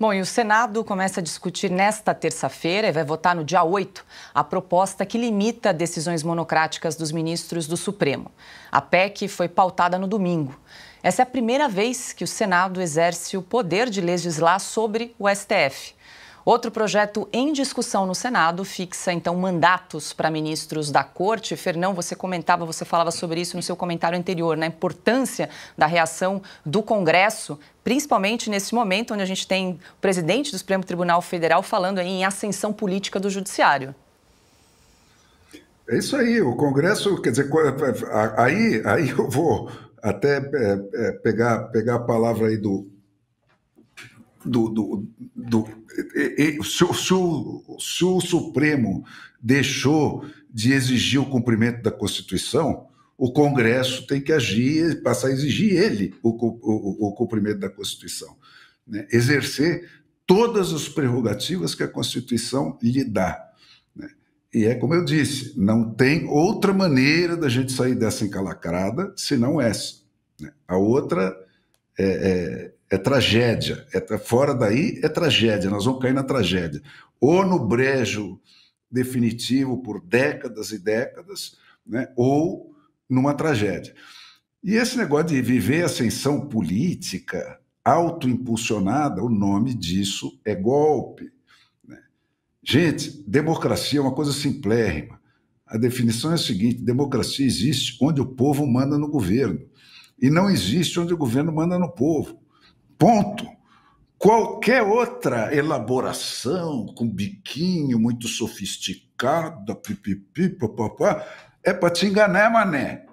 Bom, e o Senado começa a discutir nesta terça-feira e vai votar no dia 8 a proposta que limita decisões monocráticas dos ministros do Supremo. A PEC foi pautada no domingo. Essa é a primeira vez que o Senado exerce o poder de legislar sobre o STF. Outro projeto em discussão no Senado fixa então mandatos para ministros da Corte. Fernão, você comentava, você falava sobre isso no seu comentário anterior, na né? importância da reação do Congresso, principalmente nesse momento onde a gente tem o presidente do Supremo Tribunal Federal falando em ascensão política do judiciário. É isso aí, o Congresso, quer dizer, eh, eh, aí, aí eu vou até eh, pegar, pegar a palavra aí do, do, do, do e, e, se, se, o, se o Supremo deixou de exigir o cumprimento da Constituição, o Congresso tem que agir, passar a exigir ele o, o, o cumprimento da Constituição. Né? Exercer todas as prerrogativas que a Constituição lhe dá. Né? E é como eu disse, não tem outra maneira da gente sair dessa encalacrada senão essa. Né? A outra é, é, é tragédia. É, fora daí é tragédia, nós vamos cair na tragédia. Ou no brejo definitivo por décadas e décadas, né, ou numa tragédia. E esse negócio de viver ascensão política autoimpulsionada, o nome disso é golpe. Né? Gente, democracia é uma coisa simplérrima. A definição é a seguinte: democracia existe onde o povo manda no governo e não existe onde o governo manda no povo. Ponto. Qualquer outra elaboração com biquinho muito sofisticada, pipipi, papapá, é para te enganar, mané.